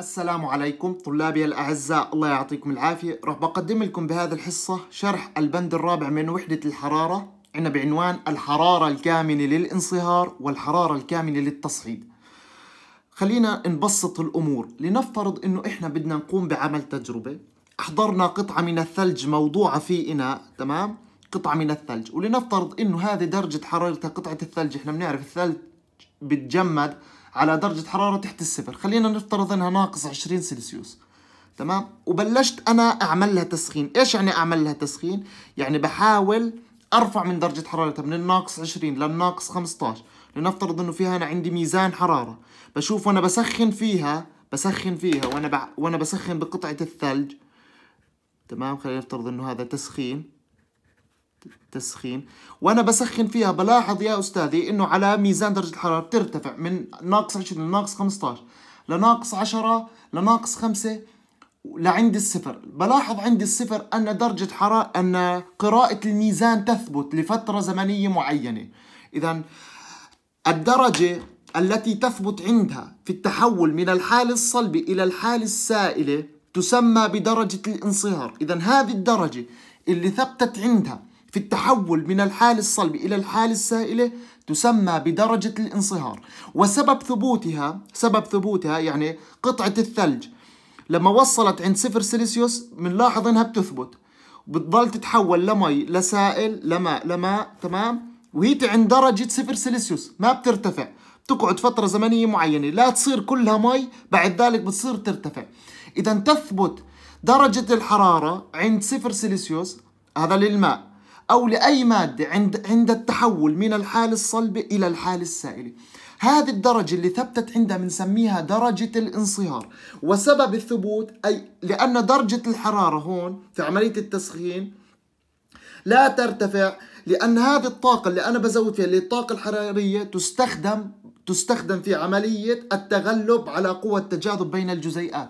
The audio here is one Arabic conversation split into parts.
السلام عليكم طلابي الأعزاء الله يعطيكم العافية راح بقدم لكم بهذه الحصة شرح البند الرابع من وحدة الحرارة عنا بعنوان الحرارة الكامنة للانصهار والحرارة الكامنة للتصعيد خلينا نبسط الأمور لنفترض أنه إحنا بدنا نقوم بعمل تجربة أحضرنا قطعة من الثلج موضوعة في إناء تمام قطعة من الثلج ولنفترض أنه هذه درجة حرارتها قطعة الثلج إحنا بنعرف الثلج بتجمد على درجة حرارة تحت الصفر خلينا نفترض انها ناقص 20 سلسيوس تمام وبلشت انا اعمل لها تسخين ايش يعني اعمل لها تسخين يعني بحاول ارفع من درجة حرارتها من الناقص 20 للناقص 15 لنفترض انه فيها انا عندي ميزان حرارة بشوف وانا بسخن فيها بسخن فيها وانا ب... وانا بسخن بقطعة الثلج تمام خلينا نفترض انه هذا تسخين تسخين وانا بسخن فيها بلاحظ يا استاذي انه على ميزان درجه الحراره بترتفع من ناقص 20 لناقص 15 لناقص 10 لناقص 5 لعند الصفر بلاحظ عند الصفر ان درجه حراره ان قراءه الميزان تثبت لفتره زمنيه معينه اذا الدرجه التي تثبت عندها في التحول من الحالة الصلبة إلى الحالة السائلة تسمى بدرجة الانصهار إذا هذه الدرجة اللي ثبتت عندها في التحول من الحال الصلب إلى الحال السائلة تسمى بدرجة الانصهار وسبب ثبوتها سبب ثبوتها يعني قطعة الثلج لما وصلت عند صفر سلسيوس بنلاحظ انها بتثبت بتضل تتحول لمي لسائل لماء لماء تمام وهي عند درجة صفر سلسيوس ما بترتفع بتقعد فترة زمنية معينة لا تصير كلها مي بعد ذلك بتصير ترتفع إذا تثبت درجة الحرارة عند صفر سلسيوس هذا للماء أو لأي مادة عند عند التحول من الحالة الصلبة إلى الحالة السائلة هذه الدرجة اللي ثبتت عندها بنسميها درجة الانصهار وسبب الثبوت أي لأن درجة الحرارة هون في عملية التسخين لا ترتفع لأن هذه الطاقة اللي أنا بزود فيها اللي الطاقة الحرارية تستخدم تستخدم في عملية التغلب على قوة التجاذب بين الجزيئات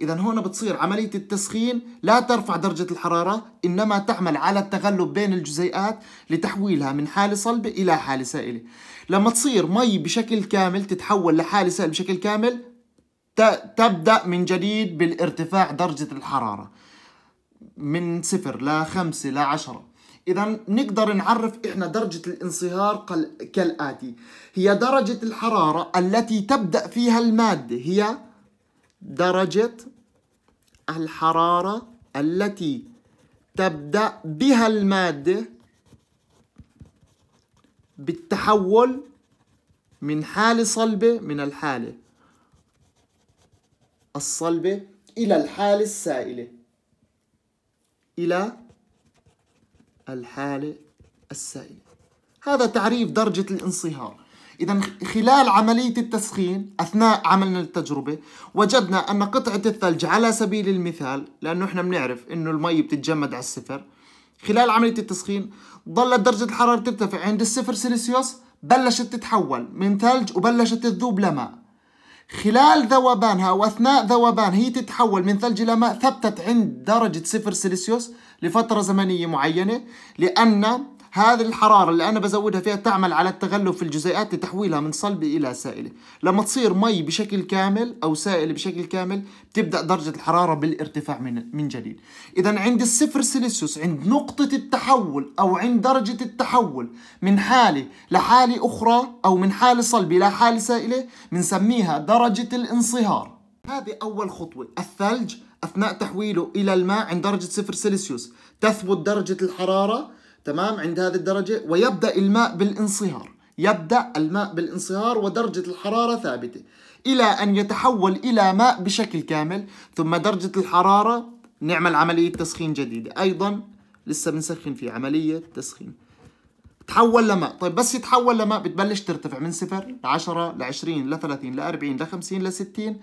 إذا هون بتصير عملية التسخين لا ترفع درجة الحرارة إنما تعمل على التغلب بين الجزيئات لتحويلها من حالة صلبة إلى حالة سائلة لما تصير مي بشكل كامل تتحول لحالة سائلة بشكل كامل تبدأ من جديد بالارتفاع درجة الحرارة من صفر لخمسة لعشرة إذا نقدر نعرف إحنا درجة الانصهار كالآتي هي درجة الحرارة التي تبدأ فيها المادة هي درجة الحرارة التي تبدأ بها المادة بالتحول من حالة صلبة من الحالة الصلبة إلى الحالة السائلة إلى الحالة السائلة هذا تعريف درجة الانصهار إذا خلال عملية التسخين أثناء عملنا التجربة وجدنا أن قطعة الثلج على سبيل المثال لأنه إحنا بنعرف إنه المي بتتجمد على الصفر خلال عملية التسخين ظلت درجة الحرارة ترتفع عند الصفر سلسيوس بلشت تتحول من ثلج وبلشت تذوب لماء خلال ذوبانها واثناء ذوبان هي تتحول من ثلج الى ماء ثبتت عند درجه صفر سلسيوس لفتره زمنيه معينه لان هذه الحرارة اللي أنا بزودها فيها تعمل على التغلف في الجزيئات لتحويلها من صلبة إلى سائلة لما تصير مي بشكل كامل أو سائلة بشكل كامل بتبدأ درجة الحرارة بالارتفاع من, من جديد إذا عند الصفر سيليسيوس عند نقطة التحول أو عند درجة التحول من حالة لحالة أخرى أو من حالة صلبة إلى حالة سائلة بنسميها درجة الانصهار هذه أول خطوة الثلج أثناء تحويله إلى الماء عند درجة صفر سيليسيوس تثبت درجة الحرارة تمام عند هذه الدرجة ويبدأ الماء بالانصهار يبدأ الماء بالانصهار ودرجة الحرارة ثابتة إلى أن يتحول إلى ماء بشكل كامل ثم درجة الحرارة نعمل عملية تسخين جديدة أيضا لسه بنسخن في عملية تسخين تحول لماء طيب بس يتحول لماء بتبلش ترتفع من صفر ل 10 ل 20 ل 30 ل 40 ل 50 ل 60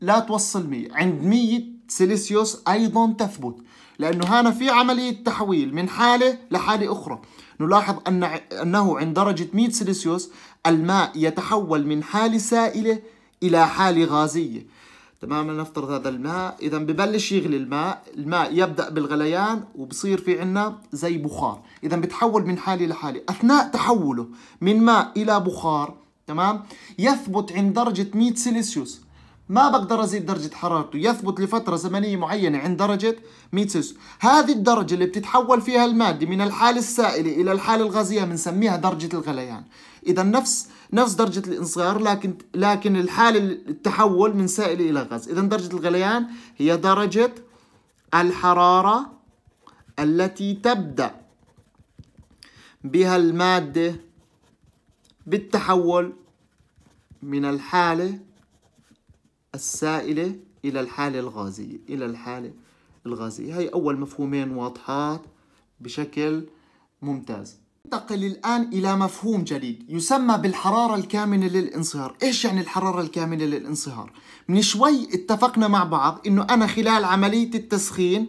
لا توصل 100 عند 100 سيليسيوس أيضا تثبت لأنه هنا في عملية تحويل من حالة لحالة أخرى نلاحظ أن أنه عند درجة 100 سلسيوس الماء يتحول من حالة سائلة إلى حالة غازية تماما نفترض هذا الماء إذا ببلش يغلي الماء الماء يبدأ بالغليان وبصير في عنا زي بخار إذا بتحول من حالة لحالة أثناء تحوله من ماء إلى بخار تمام يثبت عند درجة 100 سلسيوس ما بقدر ازيد درجه حرارته يثبت لفتره زمنيه معينه عند درجه 100 سلسيوس هذه الدرجه اللي بتتحول فيها الماده من الحاله السائله الى الحاله الغازيه بنسميها درجه الغليان اذا نفس نفس درجة الانصهار لكن لكن الحالة التحول من سائل إلى غاز، إذا درجة الغليان هي درجة الحرارة التي تبدأ بها المادة بالتحول من الحالة السائلة إلى الحالة الغازية إلى الحالة الغازية هي أول مفهومين واضحات بشكل ممتاز ننتقل الآن إلى مفهوم جديد يسمى بالحرارة الكامنة للانصهار إيش يعني الحرارة الكامنة للانصهار؟ من شوي اتفقنا مع بعض إنه أنا خلال عملية التسخين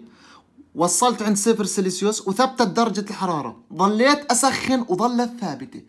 وصلت عند صفر سلسيوس وثبتت درجة الحرارة ظليت أسخن وظلت ثابتة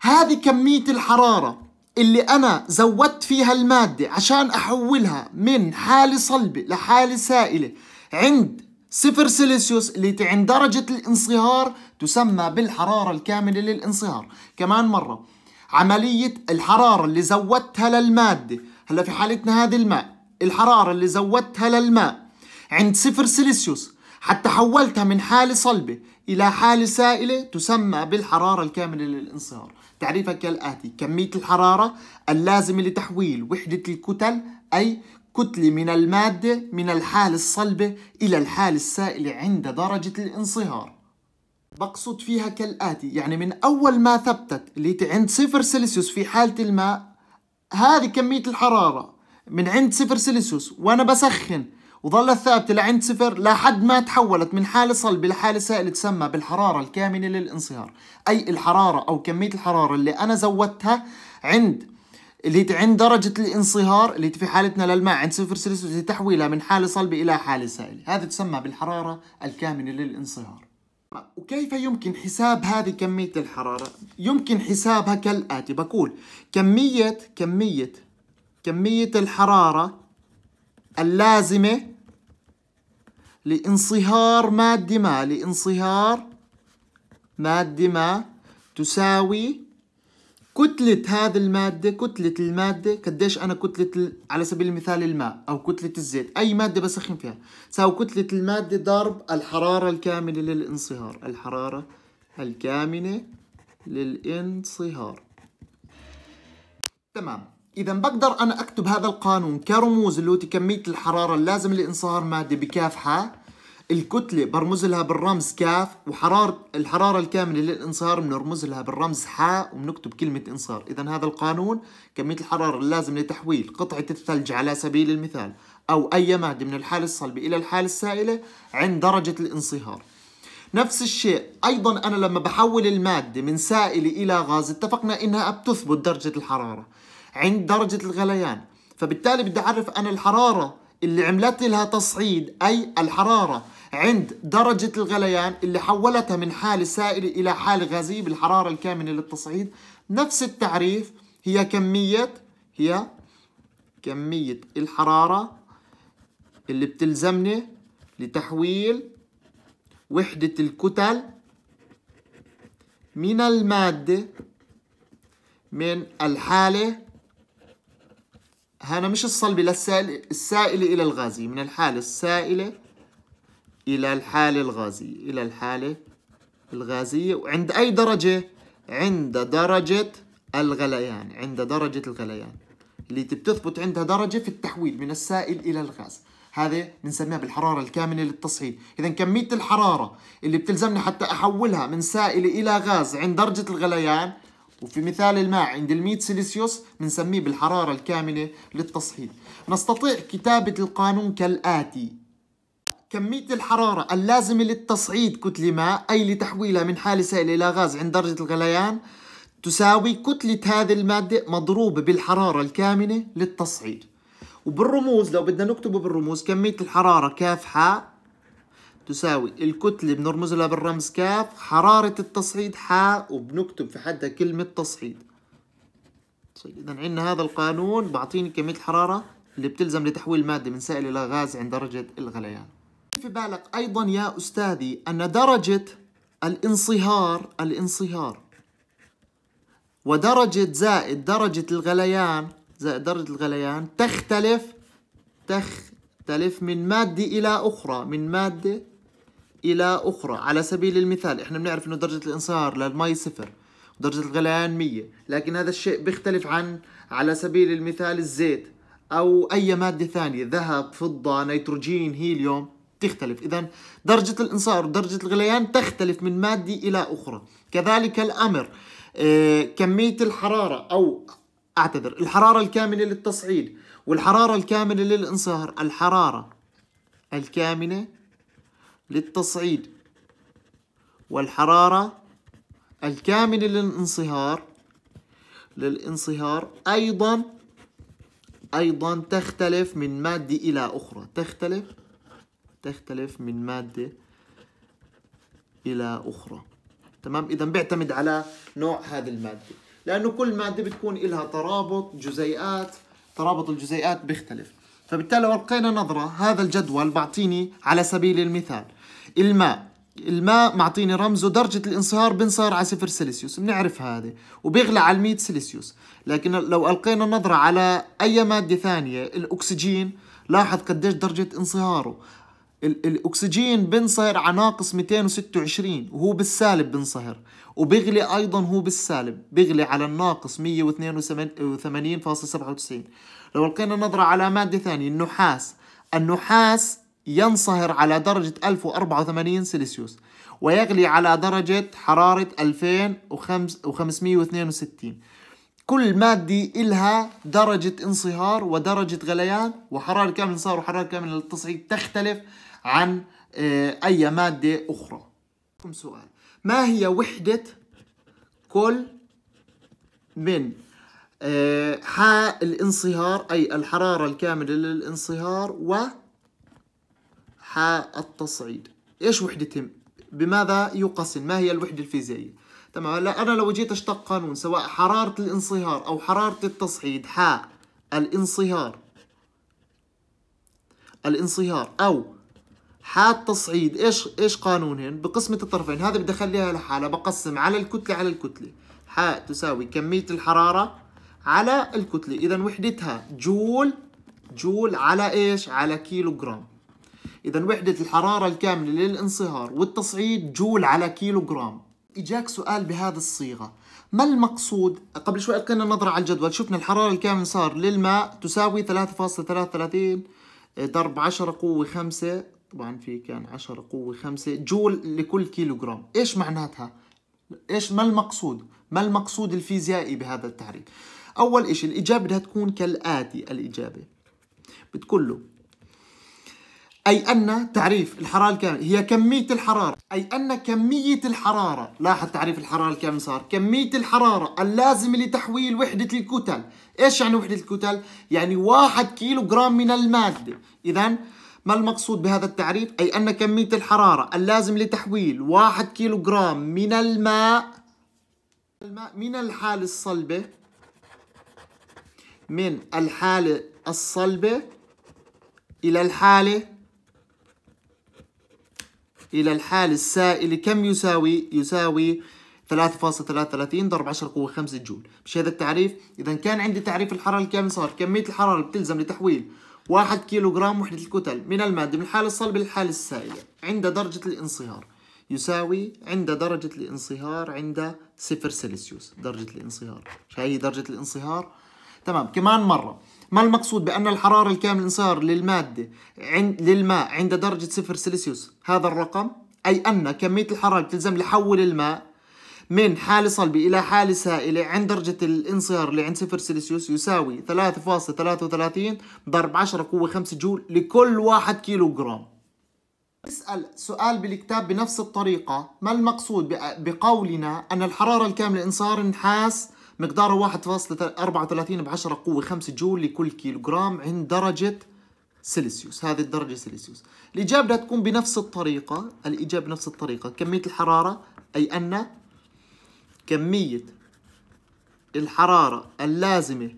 هذه كمية الحرارة اللي أنا زودت فيها المادة عشان أحولها من حالة صلبة لحالة سائلة عند صفر سيليسيوس اللي عند درجة الانصهار تسمى بالحرارة الكاملة للانصهار كمان مرة عملية الحرارة اللي زودتها للمادة هلا في حالتنا هذه الماء الحرارة اللي زودتها للماء عند صفر سيليسيوس حتى حولتها من حالة صلبة إلى حالة سائلة تسمى بالحرارة الكاملة للانصهار تعريفها كالآتي كمية الحرارة اللازمة لتحويل وحدة الكتل أي كتلة من المادة من الحالة الصلبة إلى الحالة السائلة عند درجة الانصهار بقصد فيها كالآتي يعني من أول ما ثبتت اللي عند صفر سلسيوس في حالة الماء هذه كمية الحرارة من عند صفر سلسيوس وأنا بسخن وظلت ثابتة لعند صفر لحد ما تحولت من حالة صلبة لحالة سائلة تسمى بالحرارة الكامنة للانصهار أي الحرارة أو كمية الحرارة اللي أنا زودتها عند اللي عند درجة الانصهار اللي في حالتنا للماء عند صفر سيلسيوس تحويلها من حالة صلبة إلى حالة سائلة هذا تسمى بالحرارة الكامنة للانصهار وكيف يمكن حساب هذه كمية الحرارة؟ يمكن حسابها كالآتي بقول كمية كمية كمية الحرارة اللازمة لانصهار مادة ما لانصهار مادة ما تساوي كتلة هذه المادة كتلة المادة قديش أنا كتلة على سبيل المثال الماء أو كتلة الزيت أي مادة بسخن فيها تساوي كتلة المادة ضرب الحرارة الكاملة للانصهار الحرارة الكاملة للانصهار تمام إذا بقدر أنا أكتب هذا القانون كرموز اللي هو كمية الحرارة اللازم لانصهار مادة بكافحة الكتلة برمز لها بالرمز كاف وحرارة الحرارة الكاملة للإنصهار بنرمز لها بالرمز حاء وبنكتب كلمة إنصهار، إذا هذا القانون كمية الحرارة اللازم لتحويل قطعة الثلج على سبيل المثال أو أي مادة من الحالة الصلبة إلى الحالة السائلة عند درجة الانصهار. نفس الشيء أيضا أنا لما بحول المادة من سائلة إلى غاز اتفقنا إنها بتثبت درجة الحرارة عند درجة الغليان، فبالتالي بدي أعرف أنا الحرارة اللي عملت لها تصعيد أي الحرارة عند درجة الغليان اللي حولتها من حالة سائلة إلى حالة غازية بالحرارة الكامنة للتصعيد نفس التعريف هي كمية هي كمية الحرارة اللي بتلزمني لتحويل وحدة الكتل من المادة من الحالة هنا مش الصلبة للسائلة السائلة إلى الغازية من الحالة السائلة إلى الحالة الغازية إلى الحالة الغازية وعند أي درجة؟ عند درجة الغليان عند درجة الغليان اللي بتثبت عندها درجة في التحويل من السائل إلى الغاز هذه بنسميها بالحرارة الكامنة للتصعيد إذا كمية الحرارة اللي بتلزمني حتى أحولها من سائل إلى غاز عند درجة الغليان وفي مثال الماء عند ال100 سيليسيوس بنسميه بالحرارة الكامنة للتصحيح نستطيع كتابة القانون كالآتي كمية الحرارة اللازمة للتصعيد كتلة ماء أي لتحويلها من حالة سائلة إلى غاز عند درجة الغليان تساوي كتلة هذه المادة مضروبة بالحرارة الكامنة للتصعيد وبالرموز لو بدنا نكتبه بالرموز كمية الحرارة كاف حاء تساوي الكتلة بنرمز لها بالرمز كاف حرارة التصعيد حاء وبنكتب في حدها كلمة تصعيد طيب، إذا عندنا هذا القانون بعطيني كمية الحرارة اللي بتلزم لتحويل المادة من سائل إلى غاز عند درجة الغليان في بالك أيضا يا أستاذي أن درجة الانصهار الانصهار ودرجة زائد درجة الغليان زائد درجة الغليان تختلف تختلف من مادة إلى أخرى من مادة إلى أخرى على سبيل المثال إحنا بنعرف إنه درجة الانصهار للمي صفر درجة الغليان 100 لكن هذا الشيء بيختلف عن على سبيل المثال الزيت أو أي مادة ثانية ذهب فضة نيتروجين هيليوم تختلف إذا درجة الإنصار ودرجة الغليان تختلف من مادة إلى أخرى كذلك الأمر آه، كمية الحرارة أو أعتذر الحرارة الكامنة للتصعيد والحرارة الكامنة للإنصهار الحرارة الكامنة للتصعيد والحرارة الكامنة للانصهار للانصهار أيضا أيضا تختلف من مادة إلى أخرى تختلف تختلف من مادة إلى أخرى تمام إذا بيعتمد على نوع هذه المادة لأنه كل مادة بتكون إلها ترابط جزيئات ترابط الجزيئات بيختلف فبالتالي لو ألقينا نظرة هذا الجدول بعطيني على سبيل المثال الماء الماء معطيني رمزه درجة الانصهار بنصهر على صفر سلسيوس بنعرف هذا وبيغلى على 100 سلسيوس لكن لو ألقينا نظرة على أي مادة ثانية الأكسجين لاحظ قديش درجة انصهاره الاكسجين بنصهر على ناقص 226 وهو بالسالب بنصهر وبغلي ايضا هو بالسالب بغلي على الناقص 182.97 لو القينا نظرة على مادة ثانية النحاس النحاس ينصهر على درجة 1084 سلسيوس ويغلي على درجة حرارة 2562 كل مادة إلها درجة انصهار ودرجة غليان وحرارة كامل انصهار وحرارة كامل للتصعيد تختلف عن آه، أي مادة أخرى سؤال ما هي وحدة كل من آه، حاء الانصهار أي الحرارة الكاملة للانصهار و حاء التصعيد إيش وحدتهم بماذا يقسم ما هي الوحدة الفيزيائية تمام هلا أنا لو جيت أشتق قانون سواء حرارة الانصهار أو حرارة التصعيد حاء الانصهار الانصهار أو حاد تصعيد ايش ايش قانونهن بقسمة الطرفين هذا بدي اخليها لحالها بقسم على الكتلة على الكتلة حاء تساوي كمية الحرارة على الكتلة اذا وحدتها جول جول على ايش على كيلو جرام اذا وحدة الحرارة الكاملة للانصهار والتصعيد جول على كيلو جرام اجاك سؤال بهذه الصيغة ما المقصود؟ قبل شوي ألقينا نظرة على الجدول شفنا الحرارة الكاملة صار للماء تساوي 3.33 آه، ضرب 10 قوة 5 طبعا في كان 10 قوة 5 جول لكل كيلو جرام ايش معناتها؟ ايش ما المقصود؟ ما المقصود الفيزيائي بهذا التعريف؟ اول اشي الاجابة بدها تكون كالاتي الاجابة بتقول له أي أن تعريف الحرارة الكاملة هي كمية الحرارة أي أن كمية الحرارة لاحظ تعريف الحرارة الكامل صار كمية الحرارة اللازمة لتحويل وحدة الكتل إيش يعني وحدة الكتل؟ يعني واحد كيلو جرام من المادة إذا ما المقصود بهذا التعريف؟ أي أن كمية الحرارة اللازم لتحويل واحد جرام من الماء الماء من الحالة الصلبة من الحالة الصلبة إلى الحالة إلى الحالة السائلة كم يساوي؟ يساوي 3.33 ضرب 10 قوة 5 جول مش هذا التعريف؟ إذا كان عندي تعريف الحرارة الكامل صار كمية الحرارة اللي بتلزم لتحويل 1 كيلوغرام وحدة الكتل من المادة من الحالة الصلبة للحالة السائلة عند درجة الانصهار يساوي عند درجة الانصهار عند صفر سلسيوس درجة الانصهار هي درجة الانصهار تمام كمان مرة ما المقصود بأن الحرارة الكاملة الانصهار للمادة عند للماء عند درجة صفر سلسيوس هذا الرقم أي أن كمية الحرارة تلزم لحول الماء من حالة صلبة إلى حالة سائلة عند درجة الانصهار اللي عند صفر سلسيوس يساوي 3.33 ضرب 10 قوة 5 جول لكل 1 كيلو جرام اسأل سؤال بالكتاب بنفس الطريقة ما المقصود بقولنا أن الحرارة الكاملة انصهار النحاس مقداره 1.34 ب 10 قوة 5 جول لكل كيلو جرام عند درجة سلسيوس هذه الدرجة سلسيوس الإجابة بدها تكون بنفس الطريقة الإجابة بنفس الطريقة كمية الحرارة أي أن كمية الحرارة اللازمة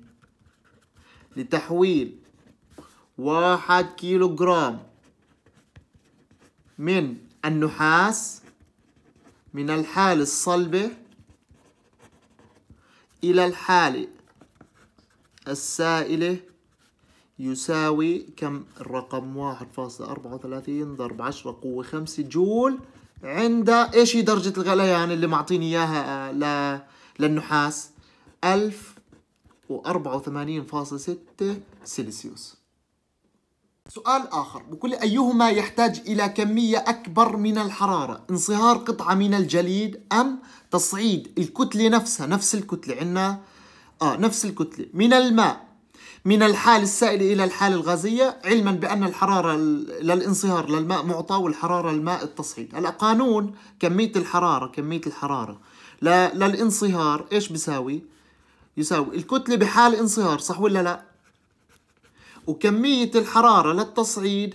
لتحويل واحد كيلو جرام من النحاس من الحالة الصلبة إلى الحالة السائلة يساوي كم الرقم واحد فاصلة أربعة وثلاثين ضرب عشرة قوة خمسة جول عند ايش هي درجة الغليان يعني اللي معطيني اياها آه، للنحاس 1084.6 سلسيوس سؤال آخر بكل أيهما يحتاج إلى كمية أكبر من الحرارة انصهار قطعة من الجليد أم تصعيد الكتلة نفسها نفس الكتلة عندنا آه نفس الكتلة من الماء من الحال السائل إلى الحال الغازية علما بأن الحرارة للانصهار للماء معطى والحرارة للماء التصعيد هلا قانون كمية الحرارة كمية الحرارة للانصهار إيش بيساوي يساوي الكتلة بحال انصهار صح ولا لا وكمية الحرارة للتصعيد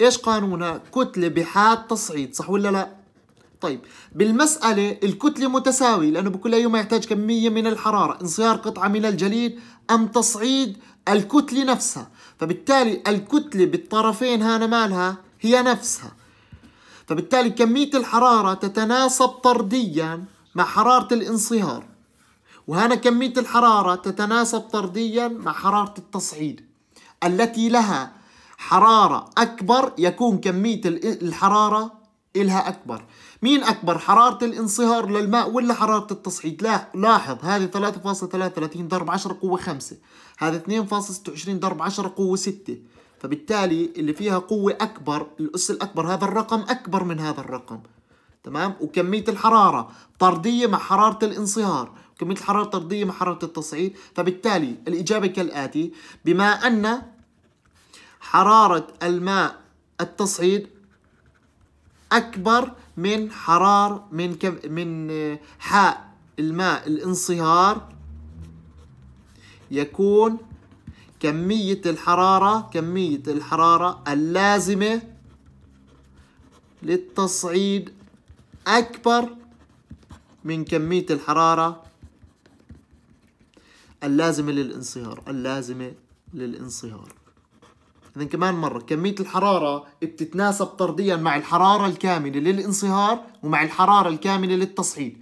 إيش قانونها كتلة بحال تصعيد صح ولا لا طيب بالمسألة الكتلة متساوية لأنه بكل يوم يحتاج كمية من الحرارة انصهار قطعة من الجليد أم تصعيد الكتلة نفسها فبالتالي الكتلة بالطرفين هانا مالها هي نفسها فبالتالي كمية الحرارة تتناسب طرديا مع حرارة الانصهار وهنا كمية الحرارة تتناسب طرديا مع حرارة التصعيد التي لها حرارة أكبر يكون كمية الحرارة إلها أكبر مين أكبر حرارة الانصهار للماء ولا حرارة التصعيد لا لاحظ هذه 3.33 ضرب 10 قوة 5 هذا 2.26 ضرب 10 قوة 6 فبالتالي اللي فيها قوة أكبر الأس الأكبر هذا الرقم أكبر من هذا الرقم تمام وكمية الحرارة طردية مع حرارة الانصهار كمية الحرارة الطردية مع حرارة التصعيد فبالتالي الإجابة كالآتي بما أن حرارة الماء التصعيد اكبر من حرار من كب من آه، حاء الماء الانصهار يكون كمية الحرارة كمية الحرارة اللازمة للتصعيد أكبر من كمية الحرارة اللازمة للانصهار اللازمة للانصهار إذن كمان مرة كمية الحرارة بتتناسب طرديا مع الحرارة الكاملة للانصهار ومع الحرارة الكاملة للتصعيد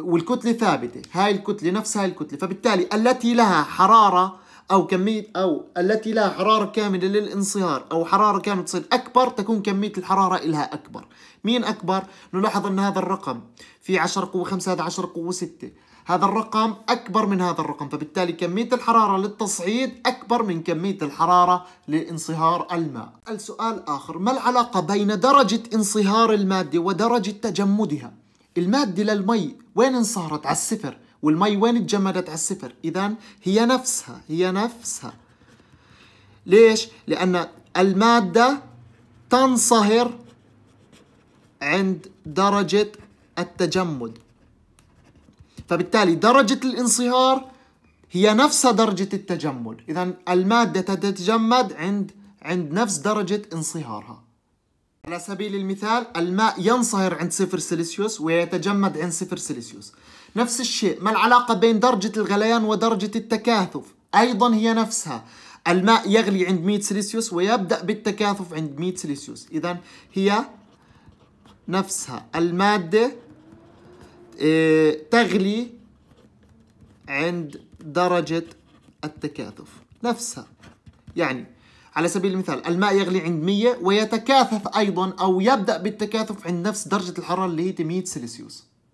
والكتلة ثابتة هاي الكتلة نفس هاي الكتلة فبالتالي التي لها حرارة أو كمية أو التي لها حرارة كاملة للانصهار أو حرارة كاملة تصير أكبر تكون كمية الحرارة إلها أكبر مين أكبر؟ نلاحظ أن هذا الرقم في 10 قوة 5 هذا 10 قوة 6 هذا الرقم أكبر من هذا الرقم فبالتالي كمية الحرارة للتصعيد أكبر من كمية الحرارة لانصهار الماء السؤال آخر ما العلاقة بين درجة انصهار المادة ودرجة تجمدها المادة للمي وين انصهرت على الصفر والمي وين تجمدت على الصفر إذا هي نفسها هي نفسها ليش؟ لأن المادة تنصهر عند درجة التجمد فبالتالي درجة الانصهار هي نفسها درجة التجمد إذا المادة تتجمد عند عند نفس درجة انصهارها على سبيل المثال الماء ينصهر عند صفر سلسيوس ويتجمد عند صفر سلسيوس نفس الشيء ما العلاقة بين درجة الغليان ودرجة التكاثف أيضا هي نفسها الماء يغلي عند 100 سلسيوس ويبدأ بالتكاثف عند 100 سلسيوس إذا هي نفسها المادة آه، تغلي عند درجة التكاثف نفسها يعني على سبيل المثال الماء يغلي عند 100 ويتكاثف أيضا أو يبدأ بالتكاثف عند نفس درجة الحرارة اللي هي 100 سلسيوس